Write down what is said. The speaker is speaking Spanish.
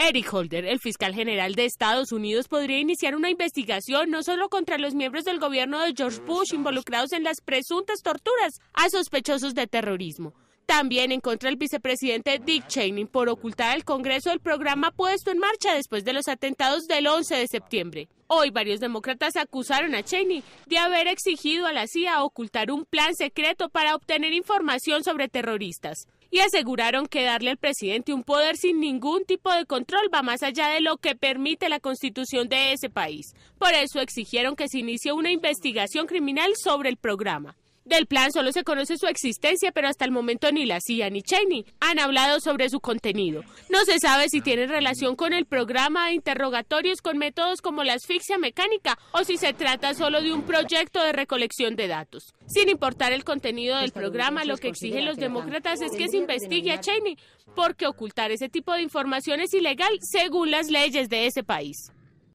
Eric Holder, el fiscal general de Estados Unidos, podría iniciar una investigación no solo contra los miembros del gobierno de George Bush involucrados en las presuntas torturas a sospechosos de terrorismo, también en contra del vicepresidente Dick Cheney por ocultar al Congreso el programa puesto en marcha después de los atentados del 11 de septiembre. Hoy varios demócratas acusaron a Cheney de haber exigido a la CIA ocultar un plan secreto para obtener información sobre terroristas y aseguraron que darle al presidente un poder sin ningún tipo de control va más allá de lo que permite la constitución de ese país. Por eso exigieron que se inicie una investigación criminal sobre el programa. Del plan solo se conoce su existencia, pero hasta el momento ni la CIA ni Cheney han hablado sobre su contenido. No se sabe si tiene relación con el programa de interrogatorios con métodos como la asfixia mecánica o si se trata solo de un proyecto de recolección de datos. Sin importar el contenido del programa, lo que exigen los demócratas es que se investigue a Cheney, porque ocultar ese tipo de información es ilegal según las leyes de ese país.